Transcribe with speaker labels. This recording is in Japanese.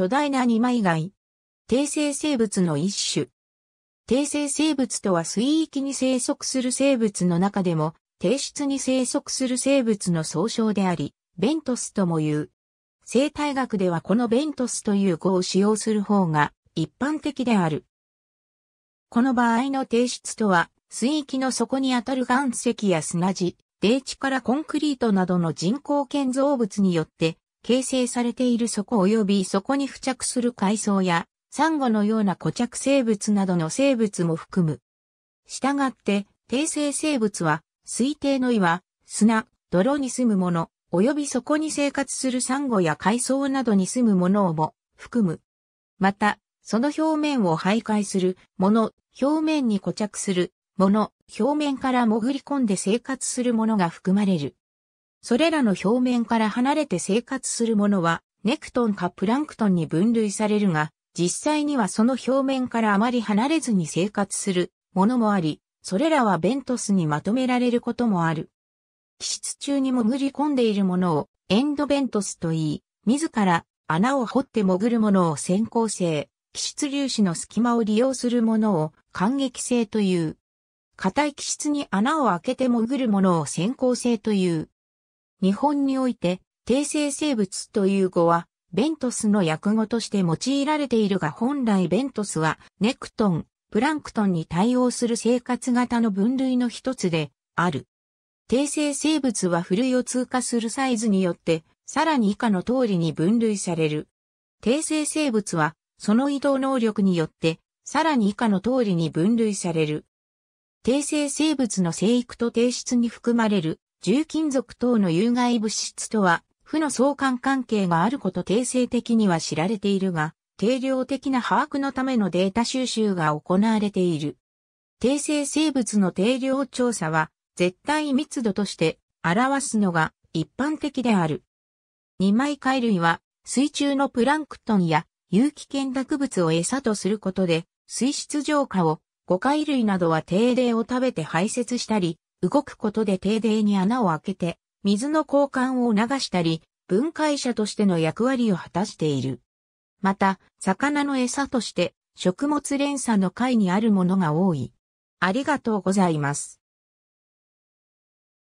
Speaker 1: 巨大な二枚貝。低生生物の一種。低生生物とは水域に生息する生物の中でも、低質に生息する生物の総称であり、ベントスとも言う。生態学ではこのベントスという語を使用する方が一般的である。この場合の低質とは、水域の底にあたる岩石や砂地、泥地からコンクリートなどの人工建造物によって形成されている底及びそこに付着する海藻や、サンゴのような固着生物などの生物も含む。したがって、定性生物は、推定の岩、砂、泥に住むもの、及びそこに生活するサンゴや海藻などに住むものをも含む。また、その表面を徘徊するもの、表面に固着するもの、表面から潜り込んで生活するものが含まれる。それらの表面から離れて生活するものは、ネクトンかプランクトンに分類されるが、実際にはその表面からあまり離れずに生活するものもあり、それらはベントスにまとめられることもある。気質中に潜り込んでいるものをエンドベントスと言い、自ら穴を掘って潜るものを先行性、気質粒子の隙間を利用するものを感激性という。硬い気質に穴を開けて潜るものを先行性という。日本において、定性生物という語は、ベントスの訳語として用いられているが本来ベントスは、ネクトン、プランクトンに対応する生活型の分類の一つで、ある。定性生物はふるいを通過するサイズによって、さらに以下の通りに分類される。定性生物は、その移動能力によって、さらに以下の通りに分類される。定性生物の生育と定質に含まれる重金属等の有害物質とは、負の相関関係があること定性的には知られているが、定量的な把握のためのデータ収集が行われている。定性生物の定量調査は、絶対密度として表すのが一般的である。二枚貝類は、水中のプランクトンや有機圏落物を餌とすることで、水質浄化を、五貝類などは定例を食べて排泄したり、動くことで停電に穴を開けて、水の交換を促したり、分解者としての役割を果たしている。また、魚の餌として、食物連鎖の貝にあるものが多い。ありがとうございます。